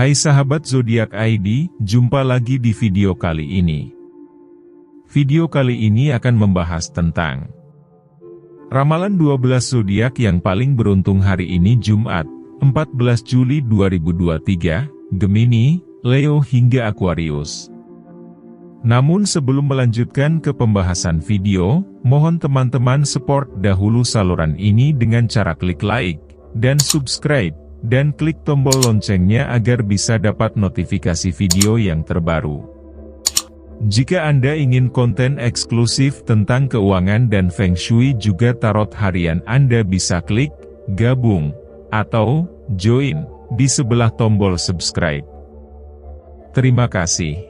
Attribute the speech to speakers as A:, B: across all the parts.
A: Hai sahabat zodiak ID, jumpa lagi di video kali ini. Video kali ini akan membahas tentang Ramalan 12 zodiak yang paling beruntung hari ini Jumat, 14 Juli 2023, Gemini, Leo hingga Aquarius. Namun sebelum melanjutkan ke pembahasan video, mohon teman-teman support dahulu saluran ini dengan cara klik like, dan subscribe, dan klik tombol loncengnya agar bisa dapat notifikasi video yang terbaru. Jika Anda ingin konten eksklusif tentang keuangan dan Feng Shui juga tarot harian Anda bisa klik, gabung, atau join di sebelah tombol subscribe. Terima kasih.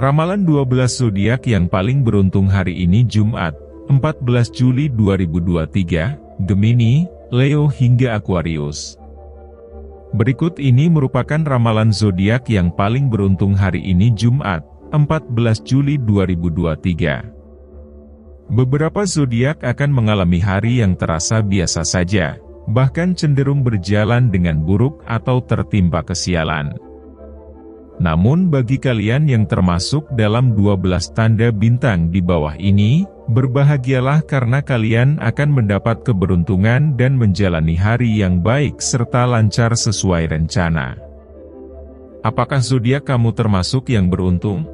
A: Ramalan 12 zodiak yang paling beruntung hari ini Jumat, 14 Juli 2023, Gemini, Leo hingga Aquarius. Berikut ini merupakan ramalan zodiak yang paling beruntung hari ini Jumat, 14 Juli 2023. Beberapa zodiak akan mengalami hari yang terasa biasa saja, bahkan cenderung berjalan dengan buruk atau tertimpa kesialan. Namun bagi kalian yang termasuk dalam 12 tanda bintang di bawah ini, Berbahagialah karena kalian akan mendapat keberuntungan dan menjalani hari yang baik serta lancar sesuai rencana. Apakah zodiak kamu termasuk yang beruntung?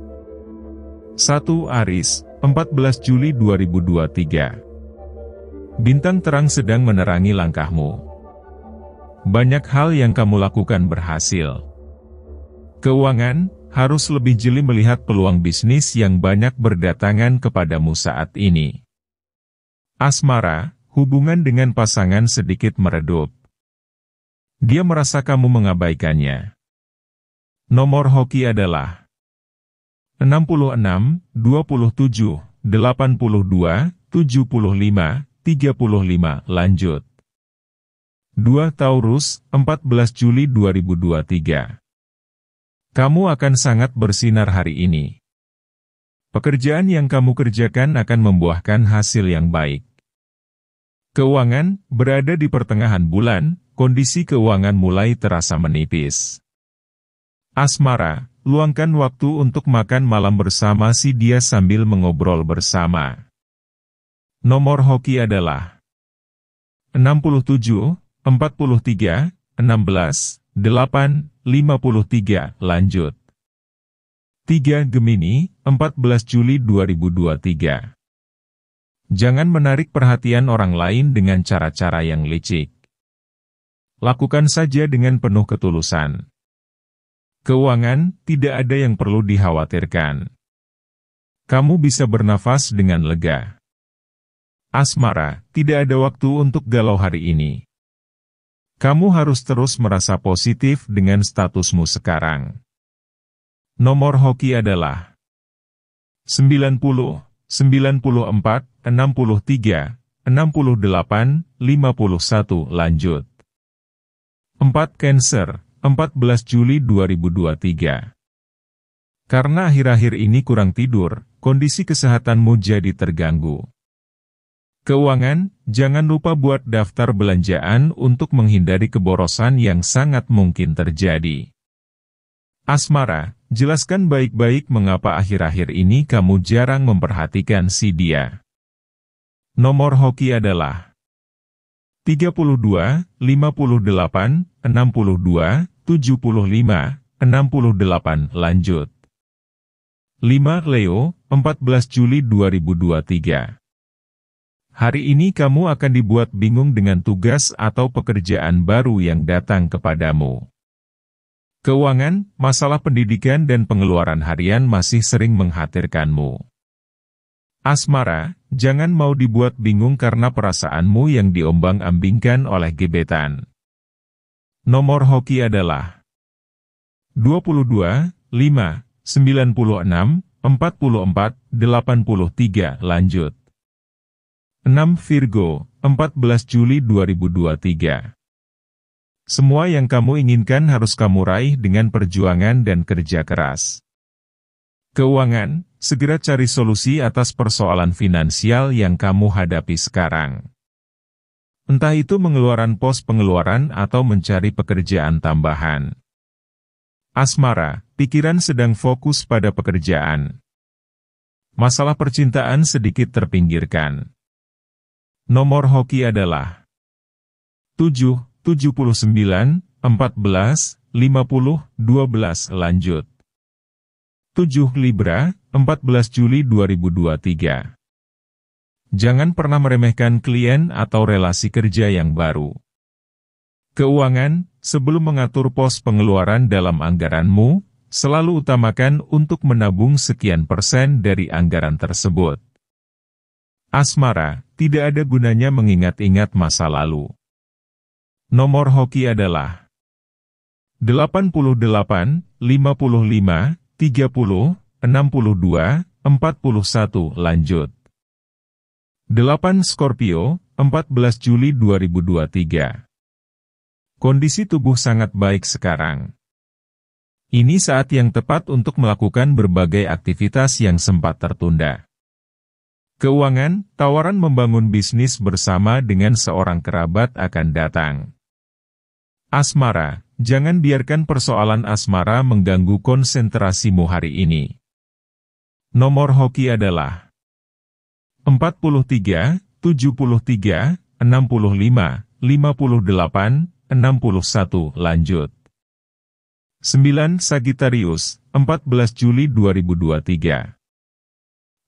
A: 1 Aris, 14 Juli 2023. Bintang terang sedang menerangi langkahmu. Banyak hal yang kamu lakukan berhasil. Keuangan, harus lebih jeli melihat peluang bisnis yang banyak berdatangan kepadamu saat ini. Asmara, hubungan dengan pasangan sedikit meredup. Dia merasa kamu mengabaikannya. Nomor hoki adalah 66, 27, 82, 75, 35, lanjut. 2 Taurus, 14 Juli 2023 kamu akan sangat bersinar hari ini. Pekerjaan yang kamu kerjakan akan membuahkan hasil yang baik. Keuangan, berada di pertengahan bulan, kondisi keuangan mulai terasa menipis. Asmara, luangkan waktu untuk makan malam bersama si dia sambil mengobrol bersama. Nomor hoki adalah 67, 43, 16, 8.53 lanjut. 3 Gemini, 14 Juli 2023. Jangan menarik perhatian orang lain dengan cara-cara yang licik. Lakukan saja dengan penuh ketulusan. Keuangan, tidak ada yang perlu dikhawatirkan. Kamu bisa bernafas dengan lega. Asmara, tidak ada waktu untuk galau hari ini. Kamu harus terus merasa positif dengan statusmu sekarang. Nomor hoki adalah 90, 94, 63, 68, 51 lanjut. 4 Cancer, 14 Juli 2023. Karena akhir-akhir ini kurang tidur, kondisi kesehatanmu jadi terganggu. Keuangan, jangan lupa buat daftar belanjaan untuk menghindari keborosan yang sangat mungkin terjadi. Asmara, jelaskan baik-baik mengapa akhir-akhir ini kamu jarang memperhatikan si dia. Nomor hoki adalah 32, 58, 62, 75, 68 lanjut. 5 Leo, 14 Juli 2023 Hari ini kamu akan dibuat bingung dengan tugas atau pekerjaan baru yang datang kepadamu. Keuangan, masalah pendidikan dan pengeluaran harian masih sering mengkhawatirkanmu. Asmara, jangan mau dibuat bingung karena perasaanmu yang diombang-ambingkan oleh gebetan. Nomor hoki adalah 22, 5, 96, 44, 83, lanjut. 6 Virgo, 14 Juli 2023. Semua yang kamu inginkan harus kamu raih dengan perjuangan dan kerja keras. Keuangan, segera cari solusi atas persoalan finansial yang kamu hadapi sekarang. Entah itu mengeluaran pos pengeluaran atau mencari pekerjaan tambahan. Asmara, pikiran sedang fokus pada pekerjaan. Masalah percintaan sedikit terpinggirkan. Nomor hoki adalah 7, 79, 14, 50, 12 lanjut. 7 Libra, 14 Juli 2023. Jangan pernah meremehkan klien atau relasi kerja yang baru. Keuangan, sebelum mengatur pos pengeluaran dalam anggaranmu, selalu utamakan untuk menabung sekian persen dari anggaran tersebut. Asmara, tidak ada gunanya mengingat-ingat masa lalu. Nomor hoki adalah 88, 55, 30, 62, 41 lanjut. 8 Scorpio, 14 Juli 2023 Kondisi tubuh sangat baik sekarang. Ini saat yang tepat untuk melakukan berbagai aktivitas yang sempat tertunda. Keuangan, tawaran membangun bisnis bersama dengan seorang kerabat akan datang. Asmara, jangan biarkan persoalan asmara mengganggu konsentrasimu hari ini. Nomor hoki adalah 43, 73, 65, 58, 61 lanjut. 9 Sagittarius, 14 Juli 2023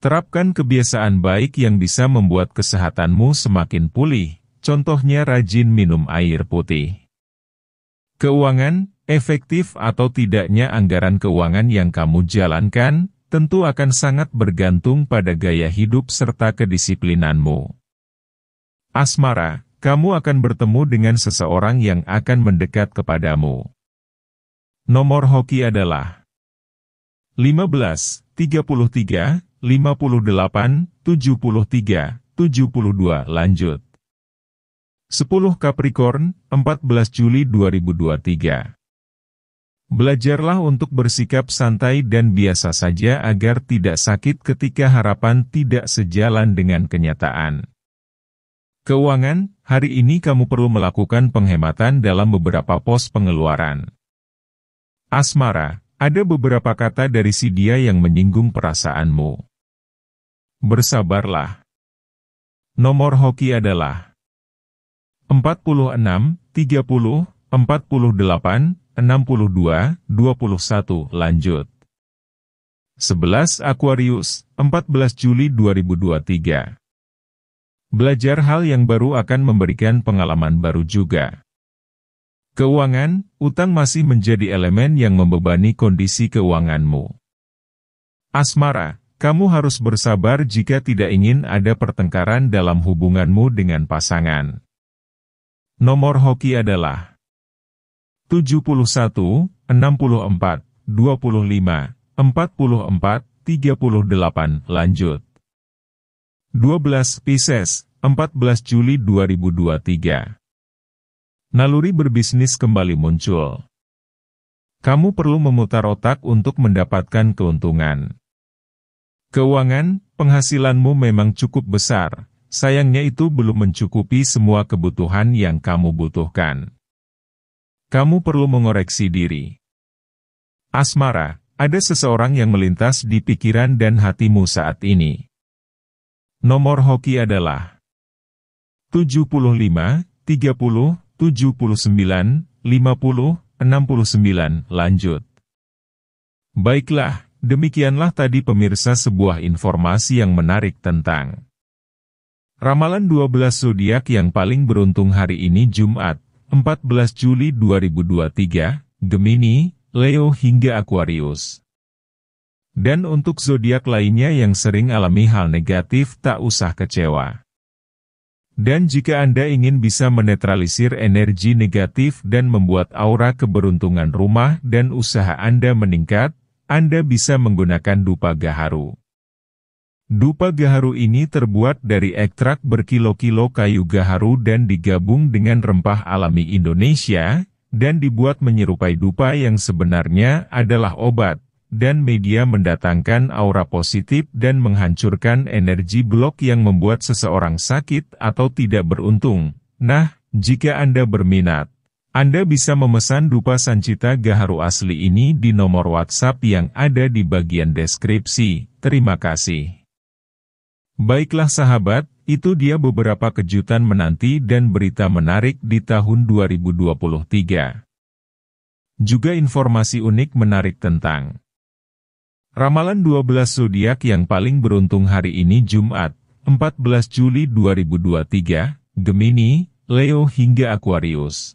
A: Terapkan kebiasaan baik yang bisa membuat kesehatanmu semakin pulih, contohnya rajin minum air putih. Keuangan, efektif atau tidaknya anggaran keuangan yang kamu jalankan, tentu akan sangat bergantung pada gaya hidup serta kedisiplinanmu. Asmara, kamu akan bertemu dengan seseorang yang akan mendekat kepadamu. Nomor hoki adalah 15, 33, 58, 73, 72 lanjut. 10 Capricorn, 14 Juli 2023. Belajarlah untuk bersikap santai dan biasa saja agar tidak sakit ketika harapan tidak sejalan dengan kenyataan. Keuangan, hari ini kamu perlu melakukan penghematan dalam beberapa pos pengeluaran. Asmara, ada beberapa kata dari si dia yang menyinggung perasaanmu. Bersabarlah. Nomor hoki adalah 46, 30, 48, 62, 21 lanjut. 11 Aquarius, 14 Juli 2023. Belajar hal yang baru akan memberikan pengalaman baru juga. Keuangan, utang masih menjadi elemen yang membebani kondisi keuanganmu. Asmara, kamu harus bersabar jika tidak ingin ada pertengkaran dalam hubunganmu dengan pasangan. Nomor hoki adalah 71, 64, 25, 44, 38, lanjut. 12 Pisces, 14 Juli 2023. Naluri berbisnis kembali muncul. Kamu perlu memutar otak untuk mendapatkan keuntungan. Keuangan, penghasilanmu memang cukup besar, sayangnya itu belum mencukupi semua kebutuhan yang kamu butuhkan. Kamu perlu mengoreksi diri. Asmara, ada seseorang yang melintas di pikiran dan hatimu saat ini. Nomor hoki adalah 75, 30, 79, 50, 69, lanjut. Baiklah, Demikianlah tadi pemirsa sebuah informasi yang menarik tentang Ramalan 12 zodiak yang paling beruntung hari ini Jumat, 14 Juli 2023, Gemini, Leo hingga Aquarius. Dan untuk zodiak lainnya yang sering alami hal negatif tak usah kecewa. Dan jika Anda ingin bisa menetralisir energi negatif dan membuat aura keberuntungan rumah dan usaha Anda meningkat, anda bisa menggunakan dupa gaharu. Dupa gaharu ini terbuat dari ekstrak berkilo-kilo kayu gaharu dan digabung dengan rempah alami Indonesia, dan dibuat menyerupai dupa yang sebenarnya adalah obat, dan media mendatangkan aura positif dan menghancurkan energi blok yang membuat seseorang sakit atau tidak beruntung. Nah, jika Anda berminat, anda bisa memesan dupa sancita gaharu asli ini di nomor WhatsApp yang ada di bagian deskripsi. Terima kasih. Baiklah sahabat, itu dia beberapa kejutan menanti dan berita menarik di tahun 2023. Juga informasi unik menarik tentang Ramalan 12 zodiak yang paling beruntung hari ini Jumat, 14 Juli 2023, Gemini, Leo hingga Aquarius.